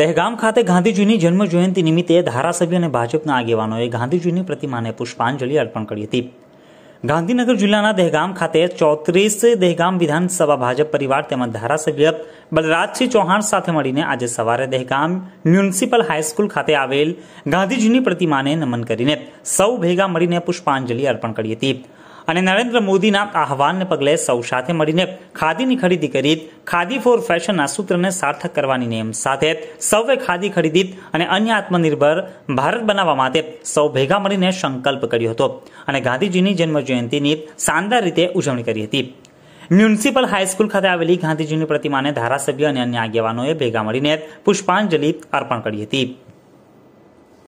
દહેગામ ખાતે ગાંધીજીની જન્મ નિમિત્તે ધારાસભ્ય અને ભાજપના આગેવાનોએ ગાંધીજીની પ્રતિમાને પુષ્પાંજલિ અર્પણ કરી હતી ગાંધીનગર જિલ્લાના દહેગામ ખાતે ચોત્રીસ દહેગામ વિધાનસભા ભાજપ પરિવાર તેમજ ધારાસભ્ય બલરાજસિંહ ચૌહાણ સાથે મળીને આજે સવારે દહેગામ મ્યુનિસિપલ હાઈસ્કૂલ ખાતે આવેલ ગાંધીજીની પ્રતિમાને નમન કરીને સૌ ભેગા મળીને પુષ્પાંજલિ અર્પણ કરી હતી અને નરેન્દ્ર મોદીના આહવાનને પગલે સૌ સાથે મળીને ખાદીની ખરીદી કરી ખાદી ફોર ફેશનના સૂત્રને સાર્થક કરવાની નિયમ સાથે સૌએ ખાદી ખરીદી અને અન્ય આત્મનિર્ભર ભારત બનાવવા માટે સૌ ભેગા મળીને સંકલ્પ કર્યો હતો અને ગાંધીજીની જન્મ શાનદાર રીતે ઉજવણી કરી હતી મ્યુનિસિપલ હાઈસ્કૂલ ખાતે આવેલી ગાંધીજીની પ્રતિમાને ધારાસભ્ય અને અન્ય આગેવાનોએ ભેગા મળીને પુષ્પાંજલિ અર્પણ કરી હતી